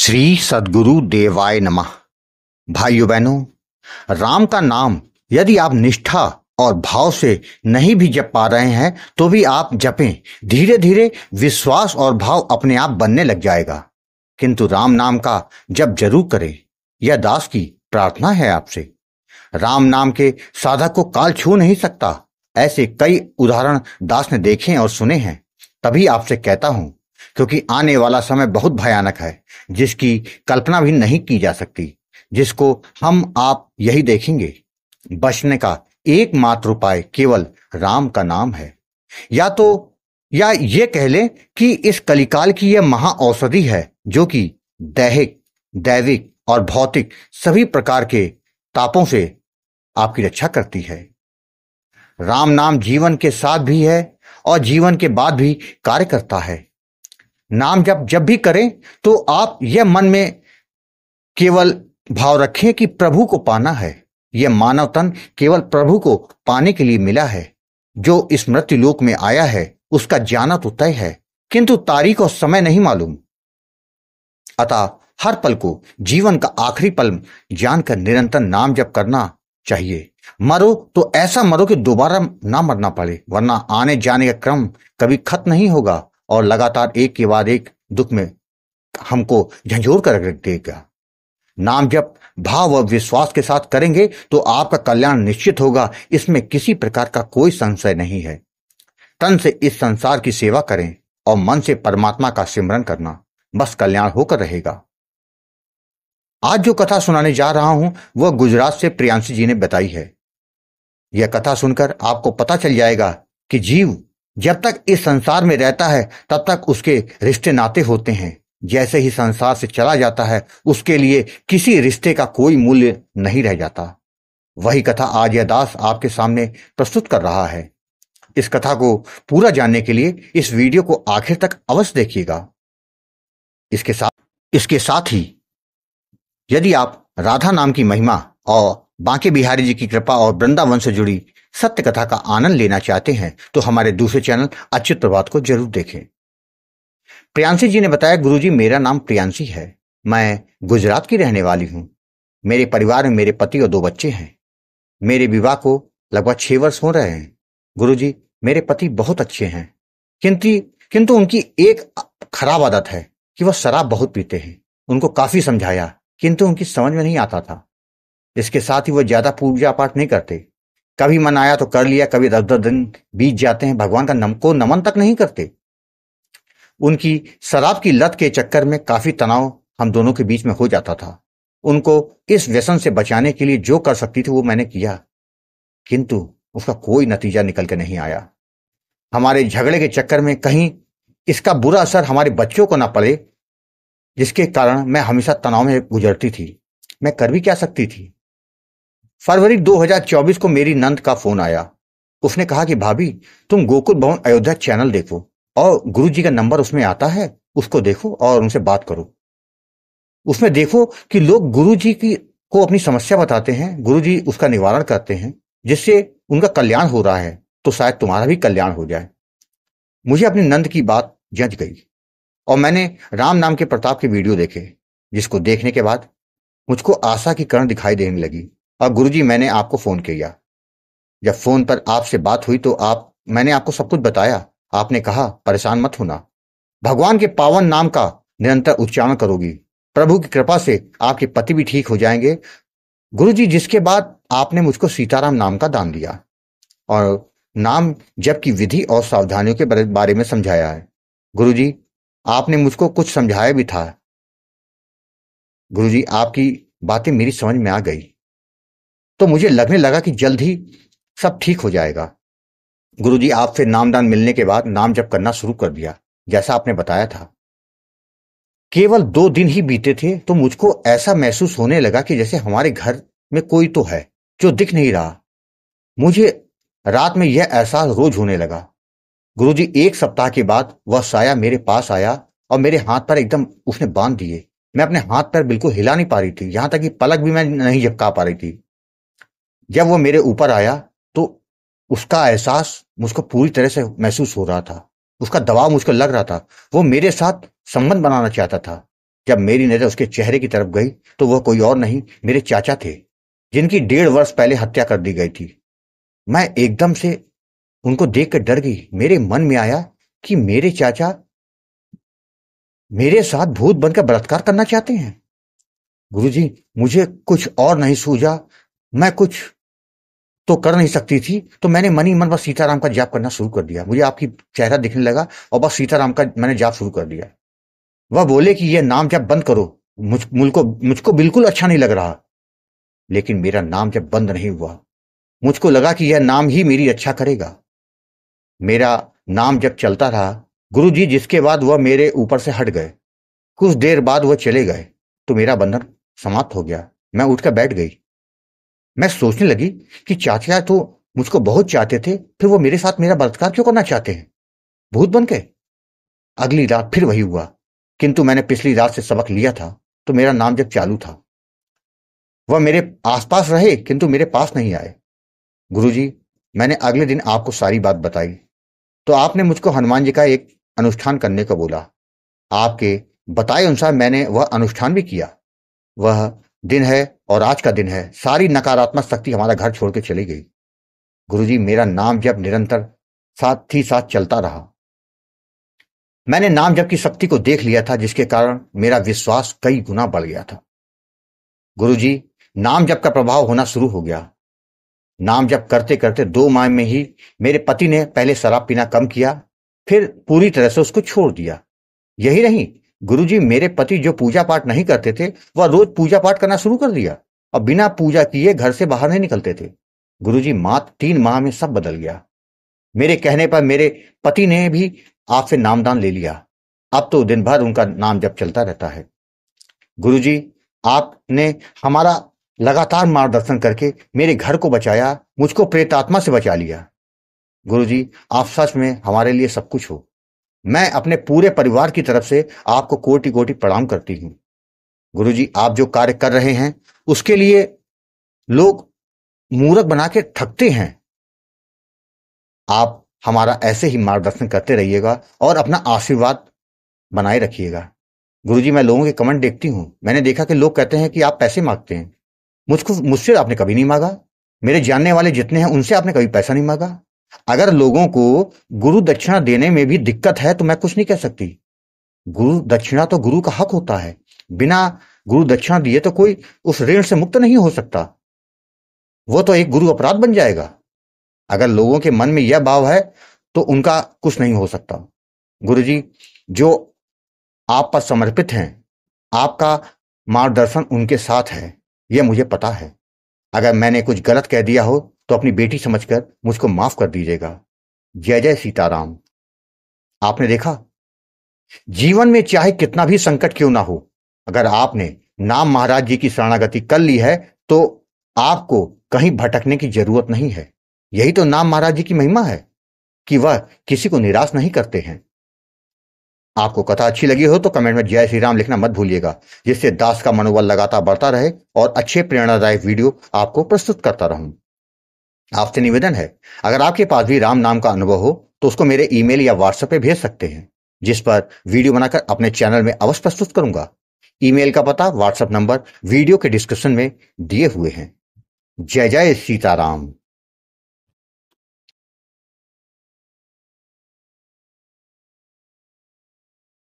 श्री सदगुरु देवाय नमः भाइयों बहनों राम का नाम यदि आप निष्ठा और भाव से नहीं भी जप पा रहे हैं तो भी आप जपें धीरे धीरे विश्वास और भाव अपने आप बनने लग जाएगा किंतु राम नाम का जप जरूर करें यह दास की प्रार्थना है आपसे राम नाम के साधक को काल छू नहीं सकता ऐसे कई उदाहरण दास ने देखे और सुने हैं तभी आपसे कहता हूं क्योंकि आने वाला समय बहुत भयानक है जिसकी कल्पना भी नहीं की जा सकती जिसको हम आप यही देखेंगे बचने का एकमात्र उपाय केवल राम का नाम है या तो या ये कह लें कि इस कलिकाल की यह महा औषधि है जो कि दैहिक दैविक और भौतिक सभी प्रकार के तापों से आपकी रक्षा करती है राम नाम जीवन के साथ भी है और जीवन के बाद भी कार्य करता है नाम जब जब भी करें तो आप यह मन में केवल भाव रखें कि प्रभु को पाना है यह मानव तन केवल प्रभु को पाने के लिए मिला है जो इस मृत्यु लोक में आया है उसका जाना तो तय है किंतु तारीख और समय नहीं मालूम अतः हर पल को जीवन का आखिरी पल जानकर निरंतर नाम जप करना चाहिए मरो तो ऐसा मरो कि दोबारा ना मरना पड़े वरना आने जाने का क्रम कभी खत्म नहीं होगा और लगातार एक के बाद एक दुख में हमको झंझोर कर देगा नाम जब भाव और विश्वास के साथ करेंगे तो आपका कल्याण निश्चित होगा इसमें किसी प्रकार का कोई संशय नहीं है तन से इस संसार की सेवा करें और मन से परमात्मा का सिमरन करना बस कल्याण होकर रहेगा आज जो कथा सुनाने जा रहा हूं वह गुजरात से प्रियांशी जी ने बताई है यह कथा सुनकर आपको पता चल जाएगा कि जीव जब तक इस संसार में रहता है तब तक उसके रिश्ते नाते होते हैं जैसे ही संसार से चला जाता है उसके लिए किसी रिश्ते का कोई मूल्य नहीं रह जाता वही कथा आज यह दास आपके सामने प्रस्तुत कर रहा है इस कथा को पूरा जानने के लिए इस वीडियो को आखिर तक अवश्य देखिएगा इसके साथ इसके साथ ही यदि आप राधा नाम की महिमा और बांके बिहारी जी की कृपा और वृंदावन से जुड़ी सत्य कथा का आनंद लेना चाहते हैं तो हमारे दूसरे चैनल अच्युत प्रभात को जरूर देखें प्रियांशी जी ने बताया गुरुजी मेरा नाम प्रियांशी है मैं गुजरात की रहने वाली हूं मेरे परिवार में मेरे पति और दो बच्चे हैं मेरे विवाह को लगभग छह वर्ष हो रहे हैं गुरु जी मेरे पति बहुत अच्छे हैं किंतु किंतु उनकी एक खराब आदत है कि वह शराब बहुत पीते हैं उनको काफी समझाया किंतु उनकी समझ में नहीं आता था इसके साथ ही वह ज्यादा पूजा पाठ नहीं करते कभी मन आया तो कर लिया कभी दस दस दिन बीत जाते हैं भगवान का नम को नमन तक नहीं करते उनकी शराब की लत के चक्कर में काफी तनाव हम दोनों के बीच में हो जाता था उनको इस व्यसन से बचाने के लिए जो कर सकती थी वो मैंने किया किंतु उसका कोई नतीजा निकल के नहीं आया हमारे झगड़े के चक्कर में कहीं इसका बुरा असर हमारे बच्चों को ना पड़े जिसके कारण मैं हमेशा तनाव में गुजरती थी मैं कर भी क्या सकती थी फरवरी 2024 को मेरी नंद का फोन आया उसने कहा कि भाभी तुम गोकुल भवन अयोध्या चैनल देखो और गुरु जी का नंबर उसमें आता है उसको देखो और उनसे बात करो उसमें देखो कि लोग गुरु जी की को अपनी समस्या बताते हैं गुरु जी उसका निवारण करते हैं जिससे उनका कल्याण हो रहा है तो शायद तुम्हारा भी कल्याण हो जाए मुझे अपनी नंद की बात जज गई और मैंने राम नाम के प्रताप के वीडियो देखे जिसको देखने के बाद मुझको आशा की करण दिखाई देने लगी गुरु गुरुजी मैंने आपको फोन किया जब फोन पर आपसे बात हुई तो आप मैंने आपको सब कुछ बताया आपने कहा परेशान मत होना भगवान के पावन नाम का निरंतर उच्चारण करोगी प्रभु की कृपा से आपके पति भी ठीक हो जाएंगे गुरु जी जिसके बाद आपने मुझको सीताराम नाम का दान दिया और नाम जब की विधि और सावधानियों के बारे में समझाया है गुरु जी आपने मुझको कुछ समझाया भी था गुरु जी आपकी बातें मेरी समझ में आ गई तो मुझे लगने लगा कि जल्द ही सब ठीक हो जाएगा गुरु जी आपसे नामदान मिलने के बाद नाम जब करना शुरू कर दिया जैसा आपने बताया था केवल दो दिन ही बीते थे तो मुझको ऐसा महसूस होने लगा कि जैसे हमारे घर में कोई तो है जो दिख नहीं रहा मुझे रात में यह एहसास रोज होने लगा गुरुजी एक सप्ताह के बाद वह साया मेरे पास आया और मेरे हाथ पर एकदम उसने बांध दिए मैं अपने हाथ पर बिल्कुल हिला नहीं पा रही थी यहां तक कि पलक भी मैं नहीं झपका पा रही थी जब वो मेरे ऊपर आया तो उसका एहसास मुझको पूरी तरह से महसूस हो रहा था उसका दबाव मुझको लग रहा था वो मेरे साथ संबंध बनाना चाहता था जब मेरी नजर उसके चेहरे की तरफ गई तो वह कोई और नहीं मेरे चाचा थे जिनकी डेढ़ वर्ष पहले हत्या कर दी गई थी मैं एकदम से उनको देख कर डर गई मेरे मन में आया कि मेरे चाचा मेरे साथ भूत बनकर बलात्कार करना चाहते हैं गुरुजी मुझे कुछ और नहीं सूझा मैं कुछ तो कर नहीं सकती थी तो मैंने मन ही मन बस सीताराम का जाप करना शुरू कर दिया मुझे आपकी चेहरा दिखने लगा और बस सीताराम का मैंने जाप शुरू कर दिया वह बोले कि यह नाम जब बंद करो मुझ मुझको मुझको बिल्कुल अच्छा नहीं लग रहा लेकिन मेरा नाम जब बंद नहीं हुआ मुझको लगा कि यह नाम ही मेरी रक्षा करेगा मेरा नाम जब चलता रहा गुरु जी जिसके बाद वह मेरे ऊपर से हट गए कुछ देर बाद वह चले गए तो मेरा बंधन समाप्त हो गया मैं उठकर बैठ गई मैं सोचने लगी कि चाचा तो मुझको बहुत चाहते थे फिर वो मेरे साथ मेरा बलात्कार क्यों करना चाहते हैं भूत बन के अगली रात फिर वही हुआ किंतु मैंने पिछली रात से सबक लिया था तो मेरा नाम जब चालू था वह मेरे आसपास रहे किंतु मेरे पास नहीं आए गुरुजी मैंने अगले दिन आपको सारी बात बताई तो आपने मुझको हनुमान जी का एक अनुष्ठान करने को बोला आपके बताए अनुसार मैंने वह अनुष्ठान भी किया वह दिन है और आज का दिन है सारी नकारात्मक शक्ति हमारा घर छोड़ के चली गई गुरुजी मेरा नाम जब निरंतर साथ ही साथ चलता रहा मैंने नाम जब की शक्ति को देख लिया था जिसके कारण मेरा विश्वास कई गुना बढ़ गया था गुरुजी नाम जब का प्रभाव होना शुरू हो गया नाम जब करते करते दो माह में ही मेरे पति ने पहले शराब पीना कम किया फिर पूरी तरह से उसको छोड़ दिया यही नहीं गुरुजी मेरे पति जो पूजा पाठ नहीं करते थे वह रोज पूजा पाठ करना शुरू कर दिया और बिना पूजा किए घर से बाहर नहीं निकलते थे गुरुजी मात तीन माह में सब बदल गया मेरे कहने पर मेरे पति ने भी आपसे नामदान ले लिया अब तो दिन भर उनका नाम जब चलता रहता है गुरुजी आपने हमारा लगातार मार्गदर्शन करके मेरे घर को बचाया मुझको प्रेतात्मा से बचा लिया गुरुजी आप सच में हमारे लिए सब कुछ हो मैं अपने पूरे परिवार की तरफ से आपको कोटि कोटि प्रणाम करती हूं गुरुजी आप जो कार्य कर रहे हैं उसके लिए लोग मूर्ख बना के थकते हैं आप हमारा ऐसे ही मार्गदर्शन करते रहिएगा और अपना आशीर्वाद बनाए रखिएगा गुरुजी मैं लोगों के कमेंट देखती हूं मैंने देखा कि लोग कहते हैं कि आप पैसे मांगते हैं मुझको मुझसे आपने कभी नहीं मांगा मेरे जानने वाले जितने हैं उनसे आपने कभी पैसा नहीं मांगा अगर लोगों को गुरु दक्षिणा देने में भी दिक्कत है तो मैं कुछ नहीं कह सकती गुरु दक्षिणा तो गुरु का हक होता है बिना गुरु दक्षिणा दिए तो कोई उस ऋण से मुक्त नहीं हो सकता वो तो एक गुरु अपराध बन जाएगा अगर लोगों के मन में यह भाव है तो उनका कुछ नहीं हो सकता गुरु जी जो आप पर समर्पित हैं आपका मार्गदर्शन उनके साथ है यह मुझे पता है अगर मैंने कुछ गलत कह दिया हो तो अपनी बेटी समझकर मुझको माफ कर दीजिएगा जय जय सीताराम आपने देखा जीवन में चाहे कितना भी संकट क्यों ना हो अगर आपने नाम महाराज जी की शरणागति कर ली है तो आपको कहीं भटकने की जरूरत नहीं है यही तो नाम महाराज जी की महिमा है कि वह किसी को निराश नहीं करते हैं आपको कथा अच्छी लगी हो तो कमेंट में जय श्री राम लिखना मत भूलिएगा जिससे दास का मनोबल लगातार बढ़ता रहे और अच्छे प्रेरणादायक वीडियो आपको प्रस्तुत करता रहूं आपसे निवेदन है अगर आपके पास भी राम नाम का अनुभव हो तो उसको मेरे ईमेल या व्हाट्सएप पे भेज सकते हैं जिस पर वीडियो बनाकर अपने चैनल में अवश्य प्रस्तुत करूंगा ईमेल का पता व्हाट्सएप नंबर वीडियो के डिस्क्रिप्शन में दिए हुए हैं जय जय सीताराम